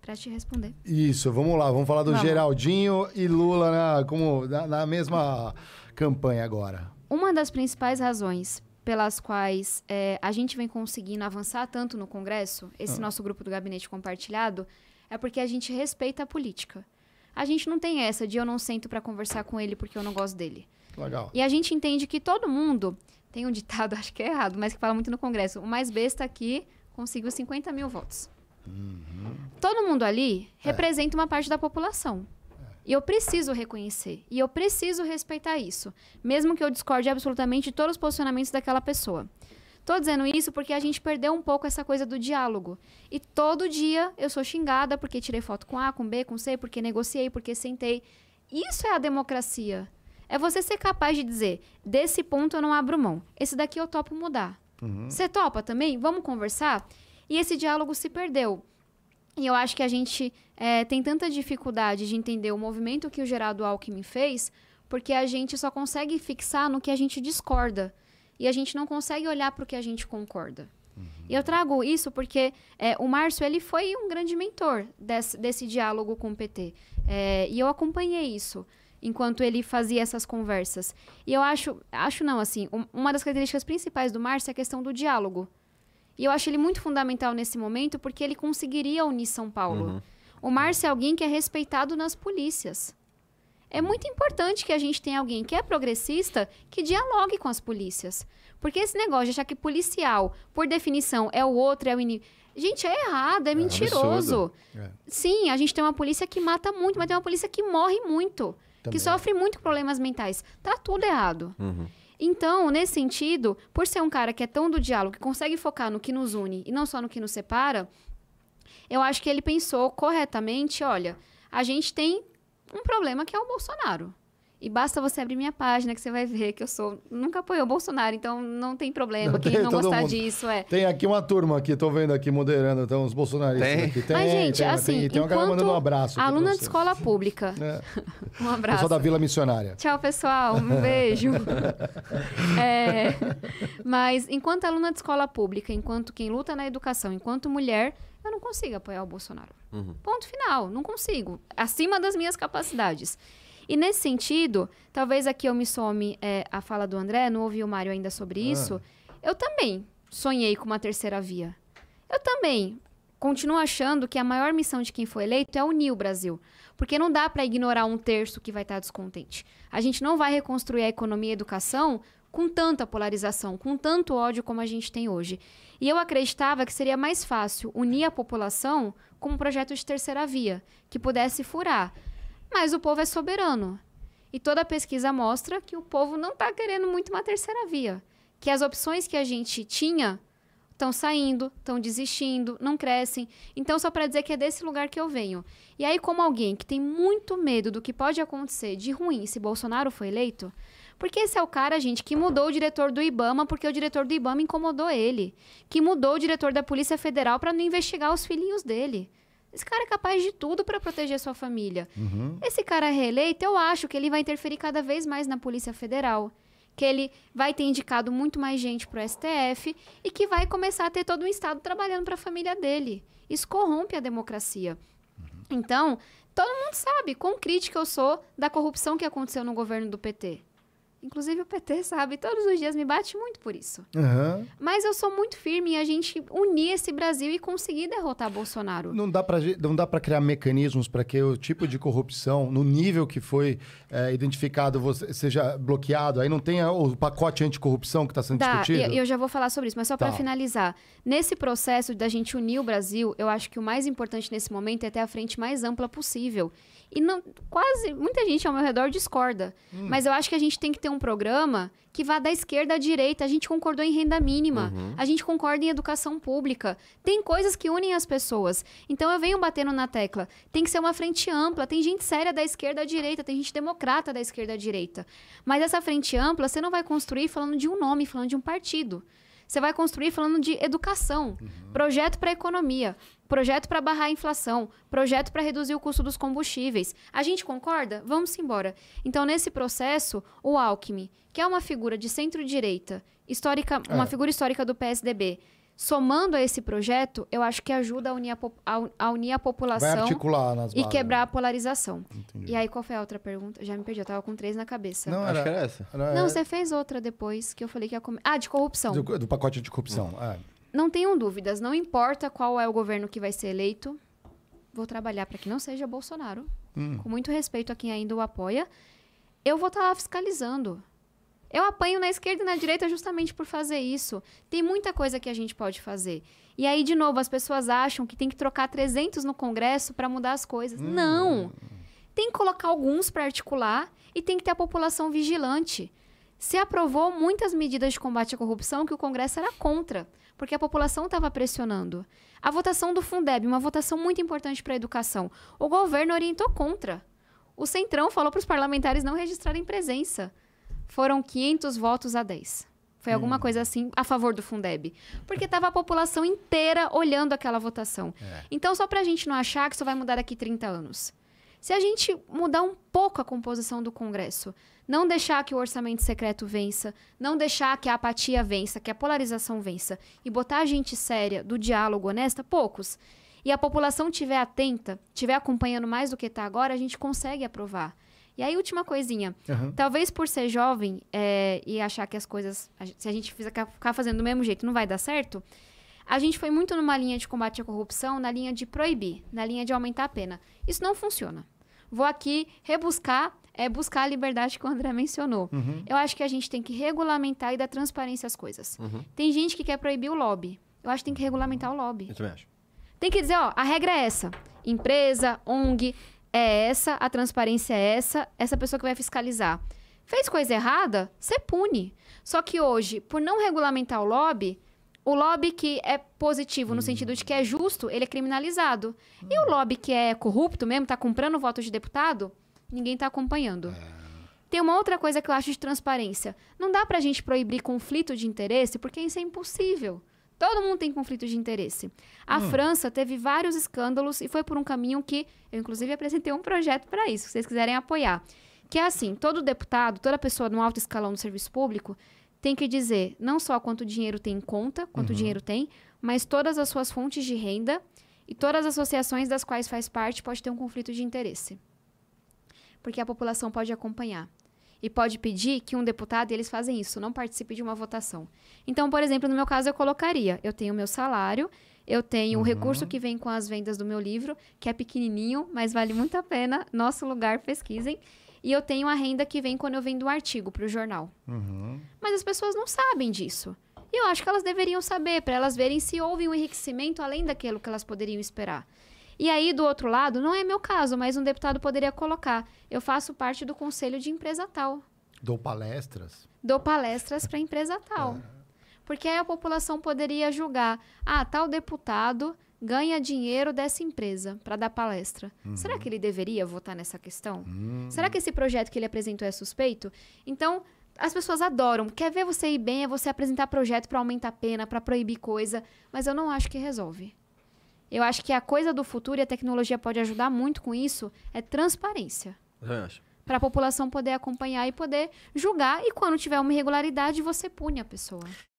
para te responder. Isso, vamos lá, vamos falar do vamos. Geraldinho e Lula na, né? como, na, na mesma campanha agora. Uma das principais razões pelas quais é, a gente vem conseguindo avançar tanto no Congresso, esse ah. nosso grupo do gabinete compartilhado, é porque a gente respeita a política. A gente não tem essa de eu não sento para conversar com ele porque eu não gosto dele. Legal. E a gente entende que todo mundo tem um ditado, acho que é errado, mas que fala muito no Congresso: o mais besta aqui conseguiu 50 mil votos. Uhum. Todo mundo ali é. representa uma parte da população. E eu preciso reconhecer. E eu preciso respeitar isso. Mesmo que eu discorde absolutamente de todos os posicionamentos daquela pessoa. Tô dizendo isso porque a gente perdeu um pouco essa coisa do diálogo. E todo dia eu sou xingada porque tirei foto com A, com B, com C, porque negociei, porque sentei. Isso é a democracia. É você ser capaz de dizer: desse ponto eu não abro mão, esse daqui eu topo mudar. Uhum. Você uhum. topa também? Vamos conversar? E esse diálogo se perdeu. E eu acho que a gente é, tem tanta dificuldade de entender o movimento que o Geraldo Alckmin fez, porque a gente só consegue fixar no que a gente discorda. E a gente não consegue olhar para o que a gente concorda. Uhum. E eu trago isso porque é, o Márcio ele foi um grande mentor desse, desse diálogo com o PT. É, e eu acompanhei isso enquanto ele fazia essas conversas. E eu acho, acho não, assim, um, uma das características principais do Márcio é a questão do diálogo. E eu acho ele muito fundamental nesse momento porque ele conseguiria unir São Paulo. Uhum. O Márcio é alguém que é respeitado nas polícias. É muito importante que a gente tenha alguém que é progressista que dialogue com as polícias. Porque esse negócio de achar que policial, por definição, é o outro, é o inimigo. Gente, é errado, é, é mentiroso. É. Sim, a gente tem uma polícia que mata muito, mas tem uma polícia que morre muito, Também. que sofre muito com problemas mentais. Tá tudo errado. Uhum. Então, nesse sentido, por ser um cara que é tão do diálogo, que consegue focar no que nos une e não só no que nos separa, eu acho que ele pensou corretamente, olha, a gente tem um problema que é o Bolsonaro. E basta você abrir minha página que você vai ver que eu sou. Nunca apoiou o Bolsonaro, então não tem problema. Quem tem, não gostar mundo. disso é. Tem aqui uma turma aqui, tô vendo aqui, moderando, então, os bolsonaristas tem. aqui. Tem, Mas, gente, tem, assim. Tem, tem uma galera mandando um abraço. Aluna de escola pública. É. Um abraço. Pessoal da Vila Missionária. Tchau, pessoal. Um beijo. é, mas enquanto aluna de escola pública, enquanto quem luta na educação, enquanto mulher, eu não consigo apoiar o Bolsonaro. Uhum. Ponto final. Não consigo. Acima das minhas capacidades. E nesse sentido, talvez aqui eu me some é, a fala do André, não ouvi o Mário ainda sobre ah. isso. Eu também sonhei com uma terceira via. Eu também continuo achando que a maior missão de quem foi eleito é unir o Brasil. Porque não dá para ignorar um terço que vai estar tá descontente. A gente não vai reconstruir a economia e a educação com tanta polarização, com tanto ódio como a gente tem hoje. E eu acreditava que seria mais fácil unir a população com um projeto de terceira via, que pudesse furar mas o povo é soberano. E toda pesquisa mostra que o povo não está querendo muito uma terceira via. Que as opções que a gente tinha estão saindo, estão desistindo, não crescem. Então, só para dizer que é desse lugar que eu venho. E aí, como alguém que tem muito medo do que pode acontecer de ruim se Bolsonaro foi eleito, porque esse é o cara, gente, que mudou o diretor do Ibama porque o diretor do Ibama incomodou ele, que mudou o diretor da Polícia Federal para não investigar os filhinhos dele. Esse cara é capaz de tudo para proteger sua família. Uhum. Esse cara reeleito, eu acho que ele vai interferir cada vez mais na Polícia Federal. Que ele vai ter indicado muito mais gente para o STF e que vai começar a ter todo um Estado trabalhando para a família dele. Isso corrompe a democracia. Uhum. Então, todo mundo sabe quão crítica eu sou da corrupção que aconteceu no governo do PT. Inclusive o PT, sabe? Todos os dias me bate muito por isso. Uhum. Mas eu sou muito firme em a gente unir esse Brasil e conseguir derrotar Bolsonaro. Não dá para criar mecanismos para que o tipo de corrupção, no nível que foi é, identificado, você, seja bloqueado? Aí não tenha o pacote anticorrupção que está sendo discutido? Eu, eu já vou falar sobre isso, mas só tá. para finalizar. Nesse processo da gente unir o Brasil, eu acho que o mais importante nesse momento é ter a frente mais ampla possível. E não, quase muita gente ao meu redor discorda. Hum. Mas eu acho que a gente tem que ter um programa que vá da esquerda à direita. A gente concordou em renda mínima, uhum. a gente concorda em educação pública. Tem coisas que unem as pessoas. Então eu venho batendo na tecla. Tem que ser uma frente ampla. Tem gente séria da esquerda à direita, tem gente democrata da esquerda à direita. Mas essa frente ampla você não vai construir falando de um nome, falando de um partido. Você vai construir falando de educação, uhum. projeto para economia, projeto para barrar a inflação, projeto para reduzir o custo dos combustíveis. A gente concorda? Vamos embora. Então, nesse processo, o Alckmin, que é uma figura de centro-direita, histórica, é. uma figura histórica do PSDB, somando a esse projeto, eu acho que ajuda a unir a, a, unir a população e quebrar né? a polarização. Entendi. E aí, qual foi a outra pergunta? Já me perdi, eu tava com três na cabeça. Não, acho era, que era essa. Era, não, você fez outra depois que eu falei que ia comer. Ah, de corrupção. Do, do pacote de corrupção. Hum. É. Não tenham dúvidas, não importa qual é o governo que vai ser eleito, vou trabalhar para que não seja Bolsonaro. Hum. Com muito respeito a quem ainda o apoia. Eu vou estar tá lá fiscalizando. Eu apanho na esquerda e na direita justamente por fazer isso. Tem muita coisa que a gente pode fazer. E aí, de novo, as pessoas acham que tem que trocar 300 no Congresso para mudar as coisas. Hum. Não! Tem que colocar alguns para articular e tem que ter a população vigilante. Se aprovou muitas medidas de combate à corrupção que o Congresso era contra, porque a população estava pressionando. A votação do Fundeb, uma votação muito importante para a educação, o governo orientou contra. O Centrão falou para os parlamentares não registrarem presença foram 500 votos a 10. Foi hum. alguma coisa assim a favor do Fundeb. Porque estava a população inteira olhando aquela votação. É. Então, só para a gente não achar que isso vai mudar daqui 30 anos. Se a gente mudar um pouco a composição do Congresso, não deixar que o orçamento secreto vença, não deixar que a apatia vença, que a polarização vença, e botar gente séria, do diálogo honesta, poucos. E a população tiver atenta, tiver acompanhando mais do que está agora, a gente consegue aprovar. E aí, última coisinha. Uhum. Talvez por ser jovem é, e achar que as coisas. Se a gente ficar fazendo do mesmo jeito, não vai dar certo. A gente foi muito numa linha de combate à corrupção, na linha de proibir, na linha de aumentar a pena. Isso não funciona. Vou aqui rebuscar, é buscar a liberdade que o André mencionou. Uhum. Eu acho que a gente tem que regulamentar e dar transparência às coisas. Uhum. Tem gente que quer proibir o lobby. Eu acho que tem que regulamentar o lobby. Eu também acho. Tem que dizer, ó, a regra é essa. Empresa, ONG, é essa, a transparência é essa, essa pessoa que vai fiscalizar. Fez coisa errada, você pune. Só que hoje, por não regulamentar o lobby, o lobby que é positivo no hum. sentido de que é justo, ele é criminalizado. E o lobby que é corrupto mesmo, tá comprando voto de deputado, ninguém tá acompanhando. É. Tem uma outra coisa que eu acho de transparência. Não dá pra gente proibir conflito de interesse, porque isso é impossível. Todo mundo tem conflito de interesse. A hum. França teve vários escândalos e foi por um caminho que eu, inclusive, apresentei um projeto para isso, se vocês quiserem apoiar. Que é assim: todo deputado, toda pessoa no alto escalão do serviço público tem que dizer não só quanto dinheiro tem em conta, quanto uhum. dinheiro tem, mas todas as suas fontes de renda e todas as associações das quais faz parte pode ter um conflito de interesse. Porque a população pode acompanhar e pode pedir que um deputado, e eles fazem isso, não participe de uma votação. Então, por exemplo, no meu caso, eu colocaria: eu tenho meu salário, eu tenho uhum. o recurso que vem com as vendas do meu livro, que é pequenininho, mas vale muito a pena. Nosso lugar, pesquisem. E eu tenho a renda que vem quando eu vendo um artigo para o jornal. Uhum. Mas as pessoas não sabem disso. E eu acho que elas deveriam saber, para elas verem se houve um enriquecimento além daquilo que elas poderiam esperar. E aí, do outro lado, não é meu caso, mas um deputado poderia colocar: eu faço parte do conselho de empresa tal. Dou palestras? Dou palestras para empresa tal. É. Porque aí a população poderia julgar: ah, tal deputado ganha dinheiro dessa empresa para dar palestra. Uhum. Será que ele deveria votar nessa questão? Uhum. Será que esse projeto que ele apresentou é suspeito? Então, as pessoas adoram. Quer ver você ir bem é você apresentar projeto para aumentar a pena, para proibir coisa, mas eu não acho que resolve. Eu acho que a coisa do futuro, e a tecnologia pode ajudar muito com isso, é transparência. Para a população poder acompanhar e poder julgar, e quando tiver uma irregularidade, você pune a pessoa.